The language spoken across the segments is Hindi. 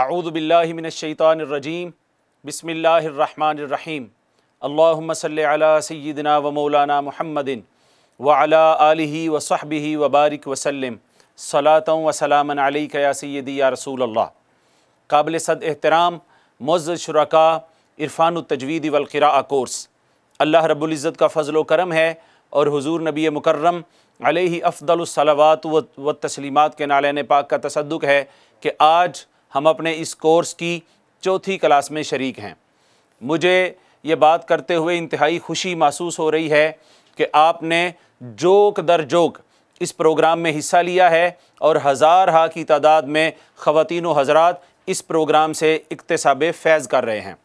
आऊदबिल्लिमिनशैतानरजीम बसमीम अल्लाम सल सैदना व मौलाना महमदिन वला आलि वसहबी वबारक वसलम सलात वसलाम या सैदी या रसूल अल्लाह काबिल सद एहतराम मज़ शुरा इरफान तजवीद वलक़रा कोर्स अल्लाह रब्ज़त का फ़जल करम है और हुजूर नबी मुकर्रम अलही अफ़लसलावात व तस्लीमात के नालन पाक का तसदुक है कि आज हम अपने इस कोर्स की चौथी क्लास में शरीक हैं मुझे ये बात करते हुए इंतहाई खुशी महसूस हो रही है कि आपने जोक दर जोक इस प्रोग्राम में हिस्सा लिया है और हज़ार हा की तादाद में ख़वान हजरात इस प्रोग्राम से इकतसाब फैज़ कर रहे हैं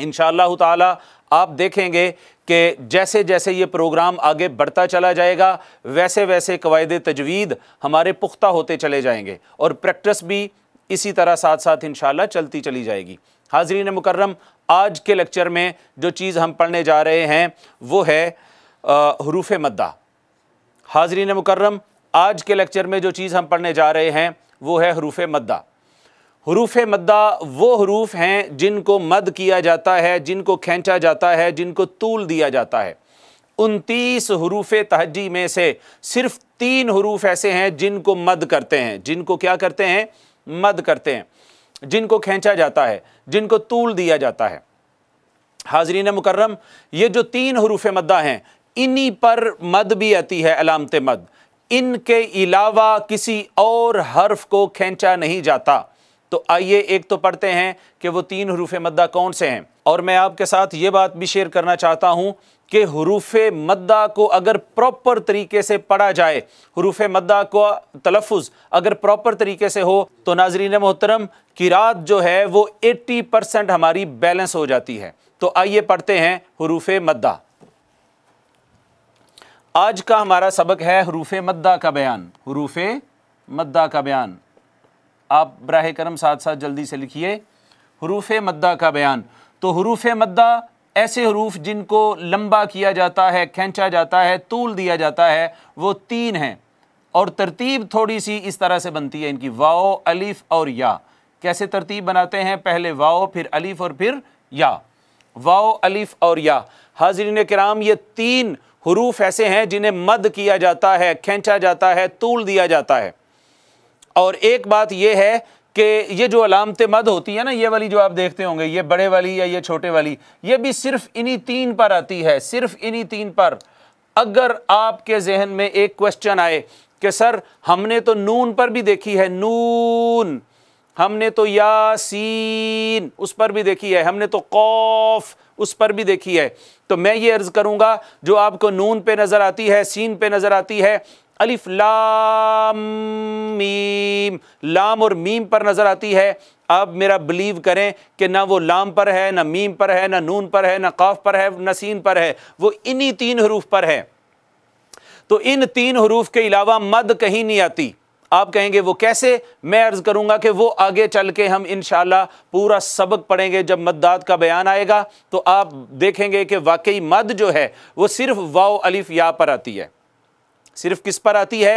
इन ताला आप देखेंगे कि जैसे जैसे ये प्रोग्राम आगे बढ़ता चला जाएगा वैसे वैसे कवायद तजवीद हमारे पुख्ता होते चले जाएंगे और प्रैक्टिस भी इसी तरह साथ साथ इन चलती चली जाएगी हाजरीन मुकर्रम आज के लेक्चर में जो चीज़ हम पढ़ने जा रहे हैं वो है हरूफ मद्दा हाजरीन मुकर्रम आज के लेक्चर में जो चीज़ हम पढ़ने जा रहे हैं वो है हरूफ मद्दा हरूफ मद्दा वो हरूफ हैं जिनको मद किया जाता है जिनको खींचा जाता है जिनको तूल दिया जाता है उनतीस हरूफ तहजी में से सिर्फ तीन हरूफ ऐसे हैं जिनको मद करते हैं जिनको क्या करते हैं मद करते हैं जिनको खींचा जाता है जिनको तूल दिया जाता है हाजरीन मुकर्रम ये जो तीन हरूफ मद्दा हैं इन्हीं पर मद भी आती है अलामत मद इनके अलावा किसी और हर्फ को खींचा नहीं जाता तो आइए एक तो पढ़ते हैं कि वो तीन हरूफ मद्दा कौन से हैं और मैं आपके साथ ये बात भी शेयर करना चाहता हूँ कि हरूफ मद्दा को अगर प्रॉपर तरीके से पढ़ा जाए हरूफ मद्दा को तलफ़ अगर प्रॉपर तरीके से हो तो नाजरीन मोहतरम किरात जो है वो 80 परसेंट हमारी बैलेंस हो जाती है तो आइए पढ़ते हैं हरूफ मद्दा आज का हमारा सबक है हरूफ मद्दा का बयान हरूफ मद्दा का बयान आप बरह करम साथ साथ जल्दी से लिखिए हरूफ मद्दा का बयान तो हरूफ मद्दा ऐसे हरूफ जिनको लंबा किया जाता है खींचा जाता है तूल दिया जाता है वो तीन हैं और तरतीब थोड़ी सी इस तरह से बनती है इनकी वाओ अलिफ और या कैसे तरतीब बनाते हैं पहले वाओ फिर अलिफ और फिर या वाओ अलिफ और या हाजरीन कराम ये तीन हरूफ ऐसे हैं जिन्हें मद किया जाता है खींचा जाता है तूल दिया जाता है और एक बात यह है कि ये जो अलामत मद होती है ना ये वाली जो आप देखते होंगे ये बड़े वाली या ये छोटे वाली ये भी सिर्फ इन्हीं तीन पर आती है सिर्फ इन्हीं तीन पर अगर आपके जहन में एक क्वेश्चन आए कि सर हमने तो नून पर भी देखी है नून हमने तो यासीन उस पर भी देखी है हमने तो कौफ उस पर भी देखी है तो मैं ये अर्ज़ करूँगा जो आपको नून पे नज़र आती है सीन पे नज़र आती है अलिफ लाम मीम लाम और मीम पर नज़र आती है अब मेरा बिलीव करें कि ना वो लाम पर है ना मीम पर है ना नून पर है ना काफ पर है ना सीन पर है वो इन्हीं तीन हरूफ पर है तो इन तीन हरूफ के अलावा मद कहीं नहीं आती आप कहेंगे वो कैसे मैं अर्ज़ करूंगा कि वो आगे चल के हम इन पूरा सबक पढ़ेंगे जब मददाद का बयान आएगा तो आप देखेंगे कि वाकई मद जो है वो सिर्फ वाओ अलिफ या पर आती है सिर्फ किस पर आती है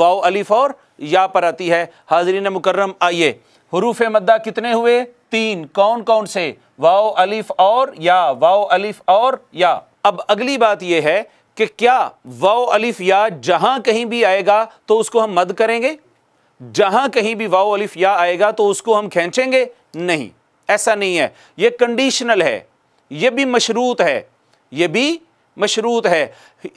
वाओ अलिफ और या पर आती है हाजरीन मुकर्रम आइए हरूफ मद्दा कितने हुए तीन कौन कौन से वाओ अलिफ और या वाओ अलिफ और या अब अगली बात यह है कि क्या वाओ अलिफ या जहां कहीं भी आएगा तो उसको हम मद करेंगे जहां कहीं भी वाओ अलिफ या आएगा तो उसको हम खींचेंगे नहीं ऐसा नहीं है यह कंडीशनल है यह भी मशरूत है ये भी मशरूत है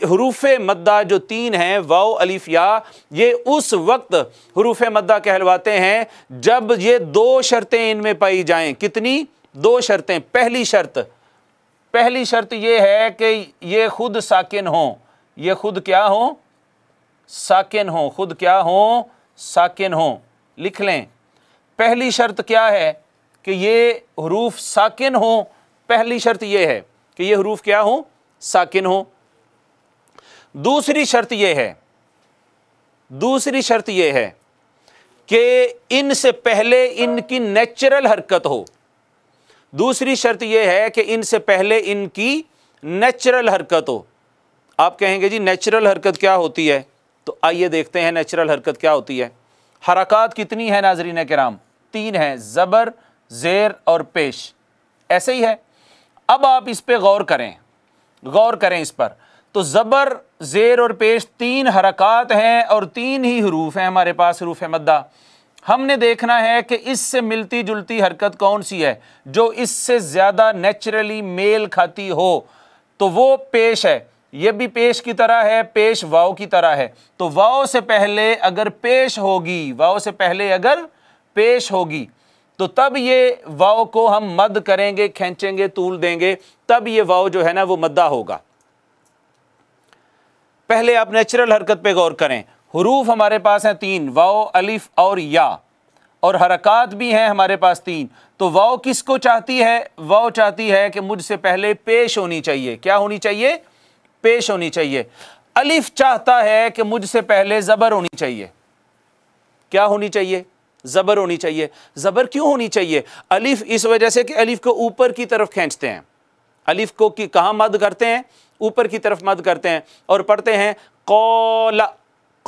हरूफ मद्दा जो तीन हैं वाओ अलिफिया ये उस वक्त हरूफ मद्दा कहलवाते हैं जब ये दो शर्तें इनमें पाई जाएं कितनी दो शर्तें पहली शर्त पहली शर्त ये है कि ये खुद साकिन हों ये खुद क्या हों साकिन हों खुद क्या हों साकिन हों लिख लें पहली शर्त क्या है कि ये हरूफ साकिन हों पहली शर्त ये है कि ये हरूफ क्या हों साकिन हो दूसरी शर्त यह है दूसरी शर्त यह है कि इनसे पहले इनकी नेचुरल हरकत हो दूसरी शर्त यह है कि इनसे पहले इनकी नेचुरल हरकत हो आप कहेंगे जी नेचुरल हरकत क्या होती है तो आइए देखते हैं नेचुरल हरकत क्या होती है हरकत कितनी है नाजरीन कराम तीन है ज़बर ज़ेर और पेश ऐसे ही है अब आप इस पर गौर करें गौर करें इस पर तो ज़बर ज़ेर और पेश तीन हरकत हैं और तीन ही हरूफ हैं हमारे पास हरूफ मद्दा हमने देखना है कि इससे मिलती जुलती हरकत कौन सी है जो इससे ज़्यादा नेचुरली मेल खाती हो तो वो पेश है ये भी पेश की तरह है पेश वाओ की तरह है तो वाओ से पहले अगर पेश होगी वाव से पहले अगर पेश होगी तो तब ये वाव को हम मद करेंगे खेचेंगे तूल देंगे तब ये वाव जो है ना वो मद्दा होगा पहले आप नेचुरल हरकत पे गौर करें हरूफ हमारे पास हैं तीन वाओ अलिफ और या और हरकत भी हैं हमारे पास तीन तो वाओ किसको चाहती है वाओ चाहती है कि मुझसे पहले पेश होनी चाहिए क्या होनी चाहिए पेश होनी चाहिए अलिफ चाहता है कि मुझसे पहले ज़बर होनी चाहिए क्या होनी चाहिए ज़बर होनी चाहिए ज़बर क्यों होनी चाहिए अलिफ इस वजह से कि अलिफ को ऊपर की तरफ खींचते हैं अलिफ को कि कहाँ मद करते हैं ऊपर की तरफ मद करते हैं और पढ़ते हैं कौला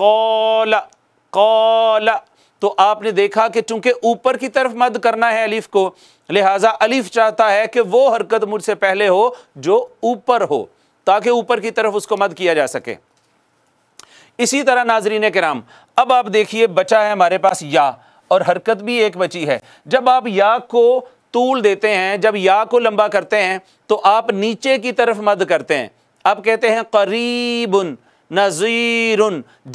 कौला कौला तो आपने देखा कि चूंकि ऊपर की तरफ मद करना है अलिफ को लिहाजा अलिफ चाहता है कि वो हरकत मुझसे पहले हो जो ऊपर हो ताकि ऊपर की तरफ उसको मद किया जा सके इसी तरह नाजरीन कराम अब आप देखिए बचा है हमारे पास या और हरकत भी एक बची है जब आप या को तूल देते हैं जब या को लंबा करते हैं तो आप नीचे की तरफ मद करते हैं आप कहते हैं उन नज़ीर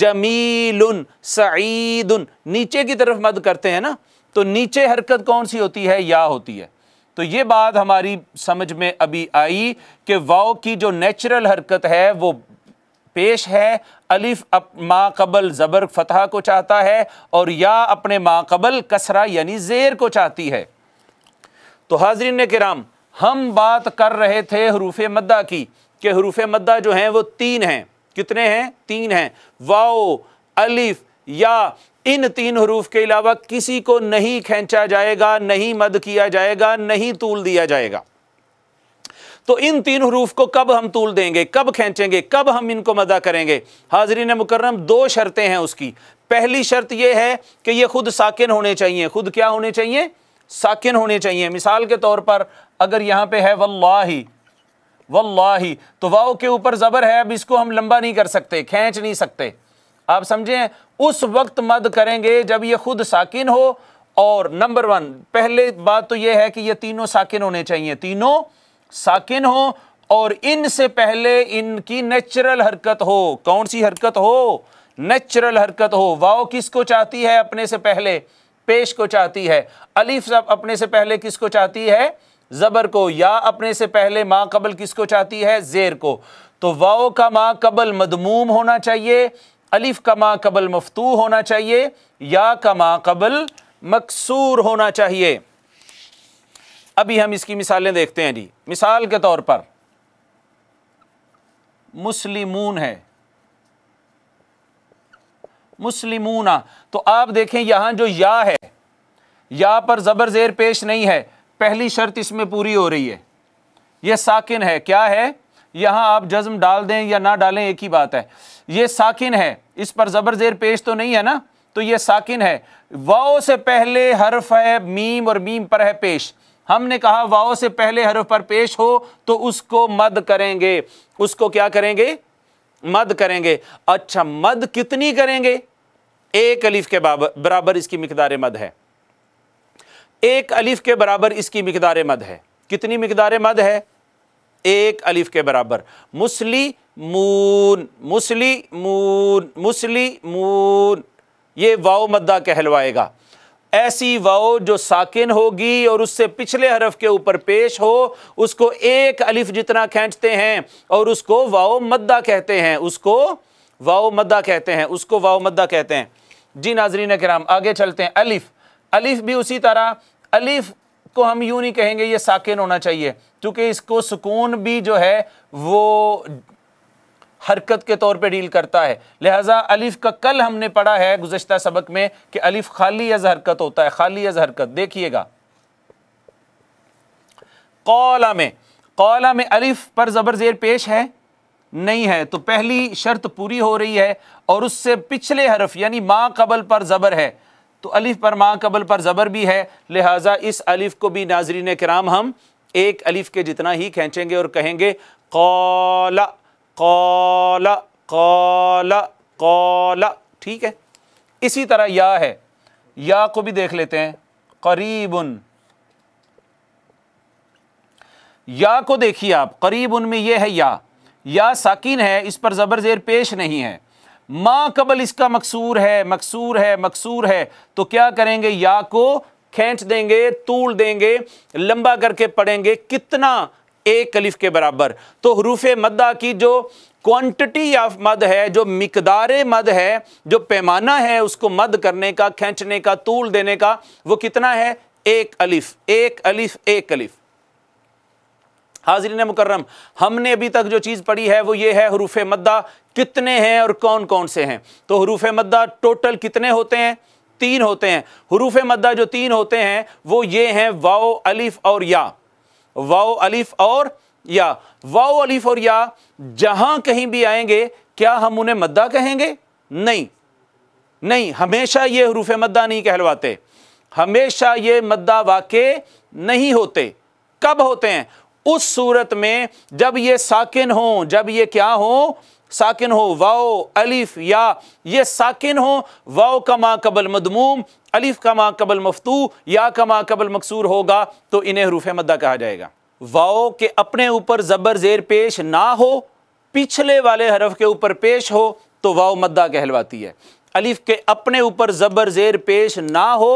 जमील सईद नीचे की तरफ मद करते हैं ना तो नीचे हरकत कौन सी होती है या होती है तो ये बात हमारी समझ में अभी आई कि वाओ की जो नेचुरल हरकत है वो पेश है अलिफ अप माँ कबल ज़बर फतह को चाहता है और या अपने कबल कसरा यानी ज़ेर को चाहती है तो हाजरीन ने कराम हम बात कर रहे थे हरूफ मद्दा की कि हरूफ मद्दा जो हैं वो तीन हैं कितने हैं तीन हैं वाओ अलिफ या इन तीन हरूफ के अलावा किसी को नहीं खींचा जाएगा नहीं मद किया जाएगा नहीं तूल दिया जाएगा तो इन तीन हरूफ को कब हम तूल देंगे कब खींचेंगे कब हम इनको मदा करेंगे हाजरीन मुकर्रम दो शर्तें हैं उसकी पहली शर्त यह है कि ये खुद साकिन होने चाहिए खुद क्या होने चाहिए साकिन होने चाहिए मिसाल के तौर पर अगर यहां पे है वल्लाही वल्लाही तो वाओ के ऊपर ज़बर है अब इसको हम लंबा नहीं कर सकते खींच नहीं सकते आप समझे उस वक्त मद करेंगे जब ये खुद साकिन हो और नंबर वन पहले बात तो ये है कि ये तीनों साकिन होने चाहिए तीनों साकिन हो और इन से पहले इनकी नेचुरल हरकत हो कौन सी हरकत हो नेचुरल हरकत हो वाओ किसको चाहती है अपने से पहले पेश को चाहती है अलीफ साहब अपने से पहले किसको चाहती है ज़बर को या अपने से पहले माँ कबल किसको चाहती है जेर को तो वाओ का माँ कबल मदमूम होना चाहिए अलीफ़ का माँ कबल मफतू होना चाहिए या का माँ कबल मकसूर होना चाहिए अभी हम इसकी मिसालें देखते हैं जी मिसाल के तौर पर मुस्लिमून है मुस्लिमूना हाँ। तो आप देखें यहां जो या है या पर जबर जेर पेश नहीं है पहली शर्त इसमें पूरी हो रही है यह साकिन है क्या है यहां आप जज्म डाल दें या ना डालें एक ही बात है यह साकिन है इस पर ज़बर जेर पेश तो नहीं है ना तो यह साकिन है वाओ से पहले हर्फ है मीम और मीम पर है पेश हमने कहा वाओ से पहले हरफ पर पेश हो तो उसको मद करेंगे उसको क्या करेंगे मद करेंगे अच्छा मद कितनी करेंगे एक अलीफ के बराबर इसकी मकदार मद है एक अलीफ के बराबर इसकी मकदार मद है कितनी मकदार मद है एक अलीफ के बराबर मुसली मून मुसली मून मुसली मून ये वाओ मद्दा कहलवाएगा ऐसी वाओ जो साकिन होगी और उससे पिछले हरफ के ऊपर पेश हो उसको एक अलिफ जितना खींचते हैं और उसको वाओ मद्दा कहते हैं उसको वाओ मद्दा कहते हैं उसको वाओ मद्दा कहते हैं जी नाजरीन कराम आगे चलते हैं अलिफ अलिफ भी उसी तरह अलिफ को हम यूँ नहीं कहेंगे ये साकिन होना चाहिए क्योंकि इसको सुकून भी जो है वो हरकत के तौर पे डील करता है लिहाजा अलिफ का कल हमने पढ़ा है गुजशत सबक में कि अलिफ खाली अज हरकत होता है खाली अज हरकत देखिएगा कौला में कौला में अलिफ पर ज़बर ज़ेर पेश है नहीं है तो पहली शर्त पूरी हो रही है और उससे पिछले हरफ यानी माँ कबल पर ज़बर है तो अलिफ पर माँ कबल पर ज़बर भी है लिहाजा इस अलिफ को भी नाजरीन कराम हम एक अलिफ के जितना ही खींचेंगे और कहेंगे कौला कौला कौला कौला ठीक है इसी तरह या है या को भी देख लेते हैं करीबन या को देखिए आप करीबन में यह है या या साकिन है इस पर ज़बर ज़ेर पेश नहीं है माँ कबल इसका मकसूर है मकसूर है मकसूर है तो क्या करेंगे या को खेच देंगे तूल देंगे लंबा करके पढ़ेंगे कितना एक कलिफ के बराबर तो हरूफ मद्दा की जो क्वांटिटी ऑफ मद है जो मकदार मद है जो पैमाना है उसको मद करने का खींचने का तूल देने का वो कितना है एक अलिफ एक अलिफ एक अलिफ हाजरीन मुकर्रम हमने अभी तक जो चीज़ पढ़ी है वो ये है हरूफ मद्दा कितने हैं और कौन कौन से हैं तो हरूफ मद्दा टोटल कितने होते हैं तीन होते हैं हरूफ मद्दा जो तीन होते हैं वो ये हैं वाओ अलिफ और या वाओ अलीफ और या वाओ अलीफ और या जहां कहीं भी आएंगे क्या हम उन्हें मद्दा कहेंगे नहीं नहीं हमेशा ये हरूफ मद्दा नहीं कहलवाते हमेशा ये मद्दा वाक़ नहीं होते कब होते हैं उस सूरत में जब ये साकिन हो जब ये क्या हो साकिन हो वाओ अलिफ या ये साकिन हो वाओ का माँ कबल मदमूम अलिफ का माँ कबल मफतू या का माँ कबल मकसूर होगा तो इन्हें हरूफ मद्दा कहा जाएगा वाओ के अपने ऊपर ज़बर ज़ेर पेश ना हो पिछले वाले हरफ के ऊपर पेश हो तो वाओ मद्दा कहलवाती है अलिफ के अपने ऊपर ज़बर ज़ेर पेश ना हो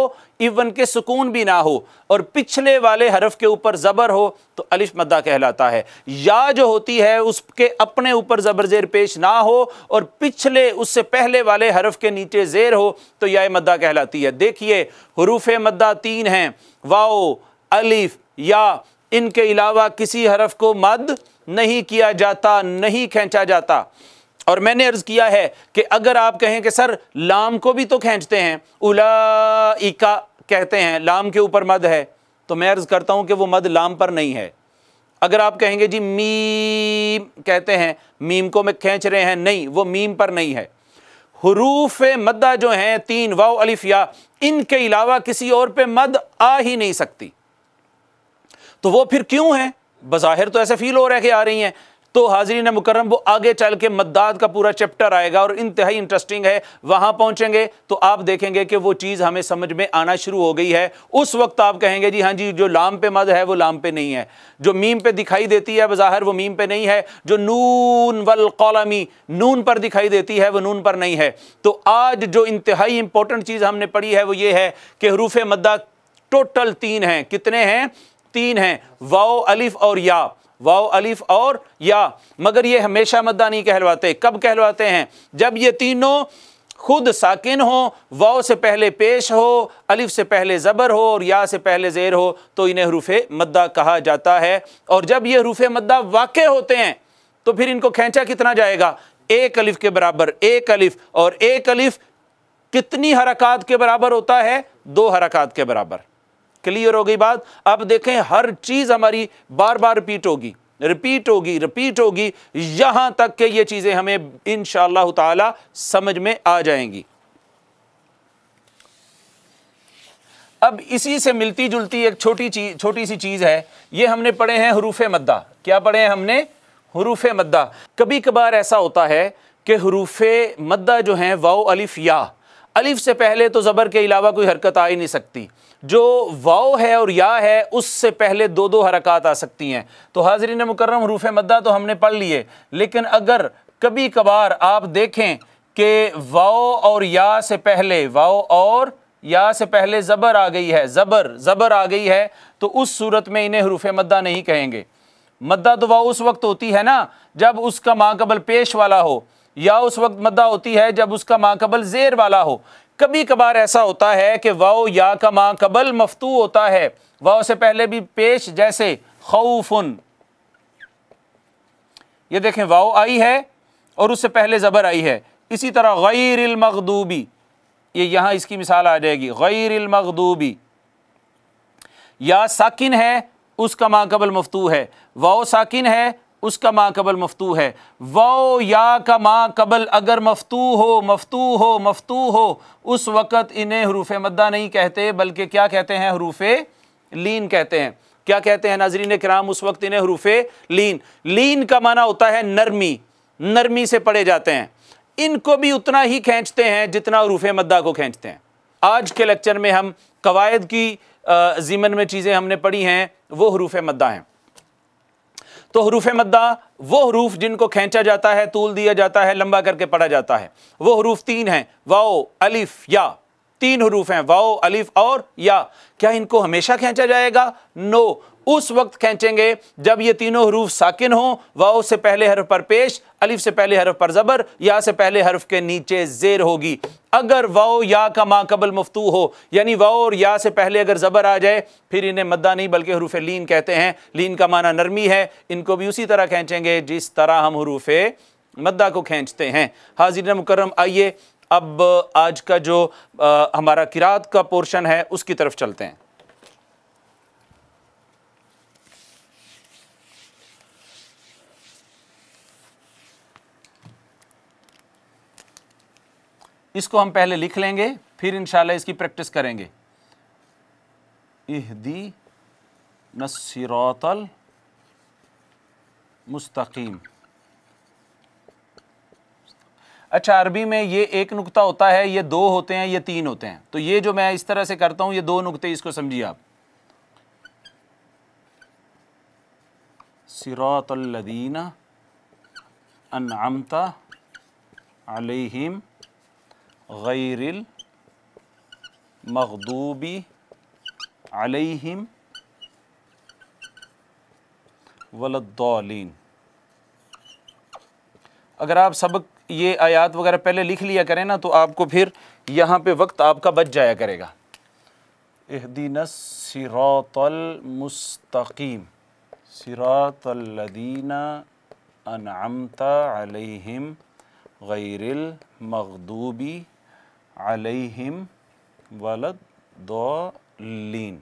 इवन के सुकून भी ना हो और पिछले वाले हरफ के ऊपर ज़बर हो तो अलिफ मद्दा कहलाता है या जो होती है उसके अपने ऊपर ज़बर ज़ेर पेश ना हो और पिछले उससे पहले वाले हरफ के नीचे ज़ेर हो तो या मद्दा कहलाती है देखिए हरूफ मद्दा तीन हैं वाओ अलिफ या इनके अलावा किसी हरफ को मद नहीं किया जाता नहीं खींचा जाता और मैंने अर्ज़ किया है कि अगर आप कहें कि सर लाम को भी तो खींचते हैं उला इका कहते हैं लाम के ऊपर मद है तो मैं अर्ज़ करता हूं कि वो मद लाम पर नहीं है अगर आप कहेंगे जी मीम कहते हैं मीम को मैं खींच रहे हैं नहीं वो मीम पर नहीं है हरूफ मद्दा जो हैं तीन वाव अलिफिया इनके अलावा किसी और पे मद आ ही नहीं सकती तो वो फिर क्यों है बज़ाहिर तो ऐसे फील हो रहा है कि आ रही हैं तो हाजरीन मुकरम वो आगे चल के मद्दाद का पूरा चैप्टर आएगा और इंतहाई इंटरेस्टिंग है वहां पहुंचेंगे तो आप देखेंगे कि वो चीज़ हमें समझ में आना शुरू हो गई है उस वक्त आप कहेंगे जी हाँ जी जो लाम पे मद है वो लाम पे नहीं है जो मीम पे दिखाई देती है बज़ाहिर वो मीम पे नहीं है जो नून वल कौलमी नून पर दिखाई देती है वो नून पर नहीं है तो आज जो इंतहाई इंपॉर्टेंट चीज़ हमने पढ़ी है वो ये है कि हरूफ मद्दा टोटल तीन हैं कितने हैं तीन हैं वाओ अलिफ और या वाओ अलिफ और या मगर ये हमेशा मद्दा नहीं कहलवाते कब कहलवाते हैं जब ये तीनों खुद साकिन हो वाओ से पहले पेश हो अलिफ से पहले ज़बर हो और या से पहले ज़ेर हो तो इन्हें हरूफ मद्दा कहा जाता है और जब ये हरूफ मद्दा वाक़ होते हैं तो फिर इनको खींचा कितना जाएगा एक अलिफ के बराबर एक अलिफ और एक अलिफ कितनी हरकत के बराबर होता है दो हरकत के बराबर क्लियर हो गई बात अब देखें हर चीज़ हमारी बार बार रिपीट होगी रिपीट होगी रिपीट होगी यहां तक के ये चीज़ें हमें इन ताला समझ में आ जाएंगी अब इसी से मिलती जुलती एक छोटी चीज छोटी सी चीज़ है ये हमने पढ़े हैं हरूफ मद्दा क्या पढ़े हैं हमने हरूफ मद्दा कभी कभार ऐसा होता है कि हरूफ मद्दा जो है वाओ अलिफ या अलिफ से पहले तो ज़बर के अलावा कोई हरकत आ ही नहीं सकती जो वाओ है और या है उससे पहले दो दो हरकत आ सकती हैं तो हाजरीन मुकर्रम हरूफ मद्दा तो हमने पढ़ लिए लेकिन अगर कभी कभार आप देखें कि वाओ और या से पहले वाओ और या से पहले ज़बर आ गई है ज़बर ज़बर आ गई है तो उस सूरत में इन्हें हरूफ मद्दा नहीं कहेंगे मद्दा तो वाह उस वक्त होती है ना जब उसका माकबल पेश वाला हो या उस वक्त मद्दा होती है जब उसका माकबल जेर वाला हो कभी कभार ऐसा होता है कि वाओ या का माँ कबल मफतू होता है वाओ से पहले भी पेश जैसे खौफुन ये देखें वाओ आई है और उससे पहले ज़बर आई है इसी तरह गैर मखदूबी ये यहां इसकी मिसाल आ जाएगी गैर मखदूबी या साकिन है उसका माँ कबल मफतू है वाओ साकिन है उसका माँ कबल मफतू है वो या का माँ कबल अगर मफतू हो मफतू हो मफतू हो उस वक़्त इन्हें हरूफ मद्दा नहीं कहते बल्कि क्या कहते हैं हरूफ लीन कहते हैं क्या कहते हैं नाजरीन कराम उस वक्त इन्हें हरूफ लीन लीन का माना होता है नरमी नरमी से पढ़े जाते हैं इनको भी उतना ही खींचते हैं जितना हरूफ मद्दा को खींचते हैं आज के लेक्चर में हम कवायद की ज़ीमन में चीज़ें हमने पढ़ी हैं वो हरूफ मद्दा हैं तो हरूफ मद्दा वो हरूफ जिनको खींचा जाता है तूल दिया जाता है लंबा करके पढ़ा जाता है वो हरूफ तीन हैं वाओ अलिफ या तीन हरूफ हैं वाओ अलिफ और या क्या इनको हमेशा खींचा जाएगा नो उस वक्त खींचेंगे जब ये तीनों हरूफ साकिन हों वाओ से पहले हरफ पर पेश अलिफ से पहले हरफ पर ज़बर या से पहले हरफ के नीचे जेर होगी अगर वाओ या का माकबल मफतू हो यानी वाओ और या से पहले अगर ज़बर आ जाए फिर इन्हें मद्दा नहीं बल्कि हरूफ लीन कहते हैं लीन का माना नरमी है इनको भी उसी तरह खींचेंगे जिस तरह हम हरूफ मद्दा को खींचते हैं हाजिर मुकरम आइए अब आज का जो आ, हमारा किरात का पोर्शन है उसकी तरफ चलते हैं इसको हम पहले लिख लेंगे फिर इंशाल्लाह इसकी प्रैक्टिस करेंगे इहदी नसिरतल मुस्तकीम अच्छा अरबी में ये एक नुक्ता होता है ये दो होते हैं ये तीन होते हैं तो ये जो मैं इस तरह से करता हूं ये दो नुक्ते इसको समझिए आप सिरातल्लदीना अनअमता अलैहिम غير المغضوب عليهم ولا الضالين अगर आप सबक ये आयात वगैरह पहले लिख लिया करें ना तो आपको फिर यहाँ पे वक्त आपका बच जाया करेगा एहदीन सिरातलमस्तकीम सिरातल्लदीना अनमता अलहिम गैरिल मखदूबी अलहिम वलद दौलीन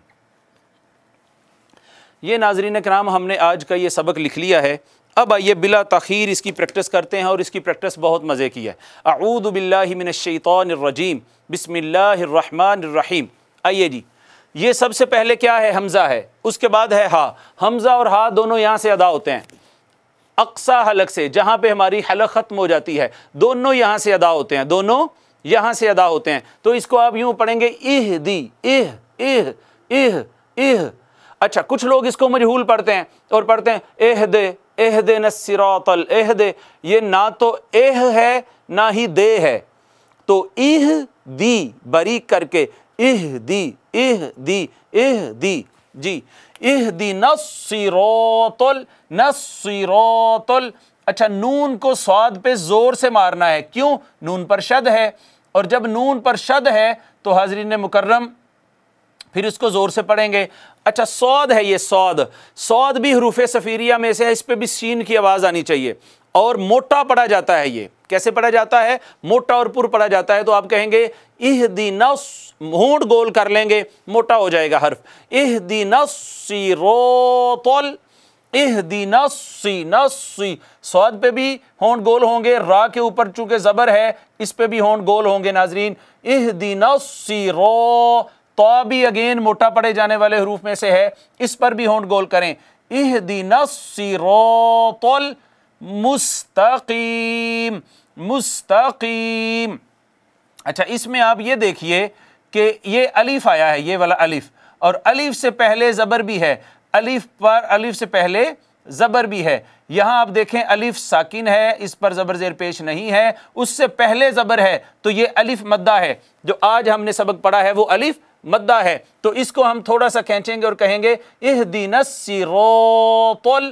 ये नाजरीन कराम हमने आज का ये सबक लिख लिया है अब आइए बिला तखीर इसकी प्रैक्टिस करते हैं और इसकी प्रैक्टिस बहुत मज़े की है अऊदबिल्लिमिनशैतरजीम बसमिल्लाम आइए जी ये सबसे पहले क्या है हमज़ा है उसके बाद है हा हमज़ा और हा दोनों यहाँ से अदा होते हैं अक्सा हलक से जहाँ पे हमारी हलक ख़त्म हो जाती है दोनों यहाँ से अदा होते हैं दोनों यहाँ से अदा होते हैं तो इसको आप यूँ पढ़ेंगे इह दी इह इह इह इह अच्छा कुछ लोग इसको मजहूल पढ़ते हैं और पढ़ते हैं एह दे एह दे न एह दे ये ना तो एह है ना ही दे है तो इह दी बरीक करके इह दी इह दी इह दी जी इह दी नसिरोतल नसिरोतल अच्छा नून को स्वाद पे जोर से मारना है क्यों नून पर शद है और जब नून पर शद है तो हाजरीन मुकर्रम फिर इसको ज़ोर से पढ़ेंगे अच्छा सौद है ये सौद सौद भी हरूफ सफ़ीरिया में से है इस पर भी सीन की आवाज़ आनी चाहिए और मोटा पढ़ा जाता है ये कैसे पढ़ा जाता है मोटा और पुर पढ़ा जाता है तो आप कहेंगे इह दीना होंठ गोल कर लेंगे मोटा हो जाएगा हर्फ इह दीना सीरोतल एह दी सौद पे भी होंड गोल होंगे रा के ऊपर चूंकि ज़बर है इस पे भी होंड गोल होंगे नाजरीन एह दी नस्सी रो तो भी अगेन मोटा पड़े जाने वाले हरूफ में से है इस पर भी होंड गोल करें एह दी नस्सी रोतल मुस्तकीम मुस्तकीम अच्छा इसमें आप ये देखिए कि ये अलिफ आया है ये वाला अलिफ और अलिफ से पहले ज़बर भी है अलीफ पर अलीफ से पहले ज़बर भी है यहां आप देखें अलीफ साकिन है इस पर ज़बर ज़ेर पेश नहीं है उससे पहले ज़बर है तो ये अलिफ मद्दा है जो आज हमने सबक पढ़ा है वो अलिफ मद्दा है तो इसको हम थोड़ा सा खींचेंगे और कहेंगे इह दीनसिरोल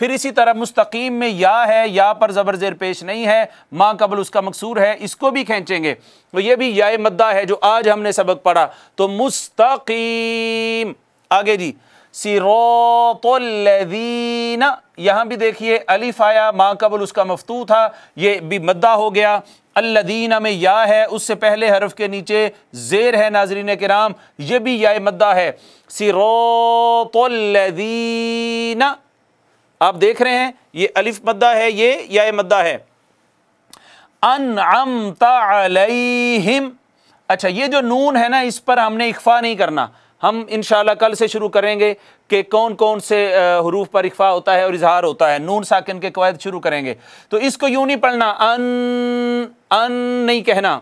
फिर इसी तरह मुस्तकीम में या है या पर ज़बर ज़ेर पेश नहीं है माँ कबल उसका मकसूर है इसको भी खींचेंगे तो ये भी या मद्दा है जो आज हमने सबक पढ़ा तो मुस्तकीम आगे जी सिरोतोल्लदीन यहाँ भी देखिए अलिफ आया माँ कबल उसका मफतू था ये भी मद्दा हो गया अल्लादीना में या है उससे पहले हरफ के नीचे जेर है नाजरीन कराम ये भी या मद्दा है सिरोतोल्लदीन आप देख रहे हैं ये अलिफ मद्दा है ये या मद्दा है अनअमता अलैहिम अच्छा ये जो नून है ना इस पर हमने इख्फा नहीं करना हम इन कल से शुरू करेंगे कि कौन कौन से हरूफ पर इकफा होता है और इजहार होता है नून साकिन के कवायद शुरू करेंगे तो इसको यूं नहीं पढ़ना अन अन नहीं कहना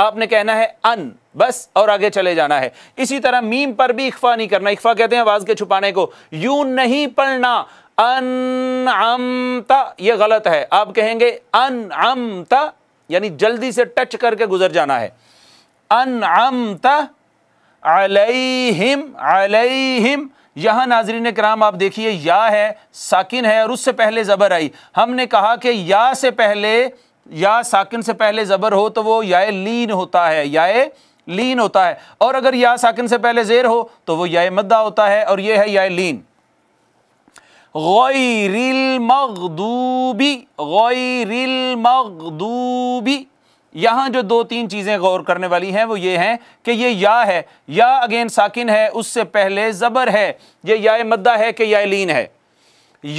आपने कहना है अन बस और आगे चले जाना है इसी तरह मीम पर भी इकफा नहीं करना इकफा कहते हैं आवाज़ के छुपाने को यू नहीं पढ़ना अन अमता ये गलत है आप कहेंगे अन अमता यानी जल्दी से टच करके गुजर जाना है अन अमता अलैहिम अलैहिम यहाँ नाजरीन कराम आप देखिए या है साकिन है और उससे पहले ज़बर आई हमने कहा कि या से पहले या साकिन से पहले ज़बर हो तो वो या लीन होता है या लीन होता है और अगर या साकिन से पहले ज़ेर हो तो वो या मद्दा होता है और ये है या लीन गैरिल मखदूबी गैरिल मखदूबी यहां जो दो तीन चीज़ें गौर करने वाली हैं वो ये हैं कि ये या है या अगेन साकिन है उससे पहले ज़बर है ये या मद्दा है कि या लीन है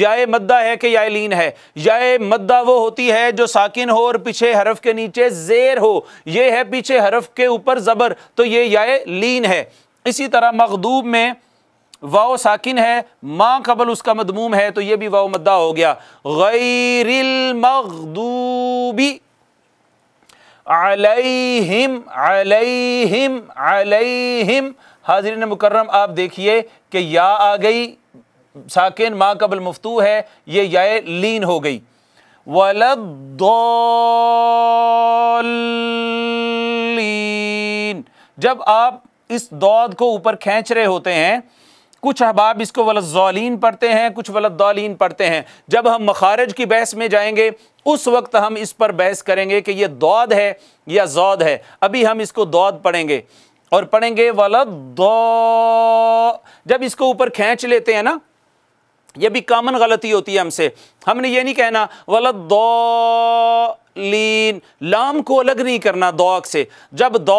या मद्दा है कि या लीन है या मद्दा वो होती है जो साकिन हो और पीछे हरफ के नीचे जेर हो ये है पीछे हरफ के ऊपर ज़बर तो ये या लीन है इसी तरह मखदूब में वाओ साकिन है माँ कबल उसका मदमूम है तो ये भी वाओ मद्दा हो गया गैरिल मखदूबी अलैहिम अलैहिम अलैहिम हाजिर मुकर्रम आप देखिए कि या आ गई साकिन माँ कबल मुफ्तू है ये याए लीन हो गई वलदीन जब आप इस दौद को ऊपर खींच रहे होते हैं कुछ अहबाब इसको वलद्दालीन पढ़ते हैं कुछ वलदौलिन पढ़ते हैं जब हम मखारज की बहस में जाएंगे उस वक्त हम इस पर बहस करेंगे कि यह दौद है या जौद है अभी हम इसको दौद पढ़ेंगे और पढ़ेंगे वलद जब इसको ऊपर खींच लेते हैं ना ये भी कामन गलती होती है हमसे हमने ये नहीं कहना वलद लीन लाम को अलग नहीं करना दौक से जब दौ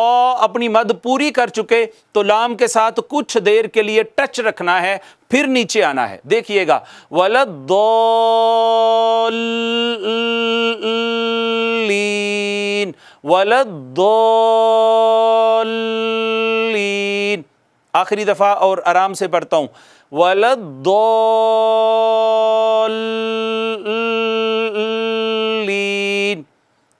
अपनी मद पूरी कर चुके तो लाम के साथ कुछ देर के लिए टच रखना है फिर नीचे आना है देखिएगा वलद दौलीन वलद दौलीन आखिरी दफ़ा और आराम से पढ़ता हूं वलद दो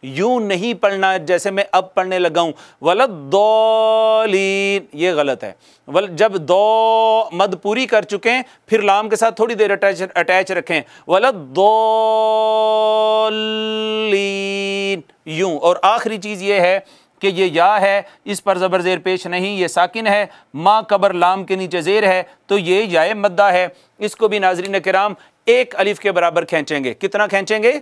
यूं नहीं पढ़ना जैसे मैं अब पढ़ने लगा हूँ वलत दौलीन ये गलत है वल जब दो मद पूरी कर चुके हैं फिर लाम के साथ थोड़ी देर अटैच अटैच रखें वलत दो यूं और आखिरी चीज़ ये है कि ये या है इस पर ज़बर ज़ेर पेश नहीं ये साकिन है माँ कबर लाम के नीचे ज़ेर है तो ये या मद्दा है इसको भी नाजरीन कराम एक अलिफ के बराबर खींचेंगे कितना खींचेंगे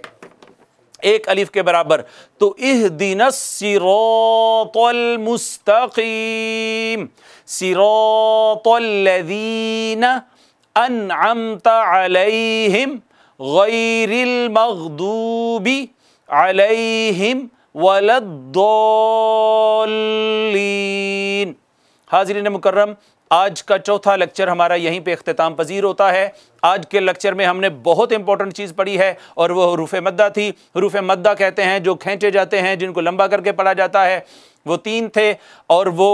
एक अलिफ के बराबर तो इह दिन सिरोतलमस्तकीम सिरोतलदीन मखदूबी गैरमखदूबी वलदीन वलद्दीन ने मुकर्रम आज का चौथा लेक्चर हमारा यहीं पे अख्ताम पजीर होता है आज के लेक्चर में हमने बहुत इंपॉर्टेंट चीज़ पढ़ी है और वो रूफ़ मद्दा थी रूफ़ मद्दा कहते हैं जो खींचे जाते हैं जिनको लंबा करके पढ़ा जाता है वो तीन थे और वो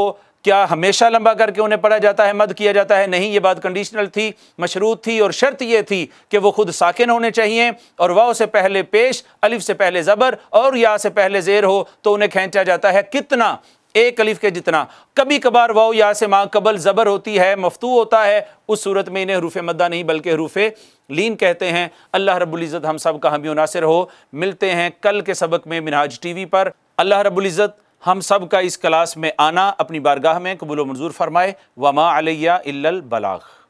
क्या हमेशा लंबा करके उन्हें पढ़ा जाता है मद किया जाता है नहीं ये बात कंडीशनल थी मशरूत थी और शर्त ये थी कि वो खुद साकिन होने चाहिए और वाह से पहले पेश अलिफ से पहले ज़बर और या से पहले ज़ेर हो तो उन्हें खींचा जाता है कितना एक अलिफ के जितना कभी कभार वाओ या से माँ कबल ज़बर होती है मफतू होता है उस सूरत में इन्हें हरूफ मद्दा नहीं बल्कि हरूफ लीन कहते हैं अल्लाह रबुल्जत हम सब का हमी नासिर हो मिलते हैं कल के सबक में मिनाज टी वी पर अल्लाह रबुल्जत हम सब का इस क्लास में आना अपनी बारगाह में कबूल मंजूर फरमाए वमा अलैया बलाग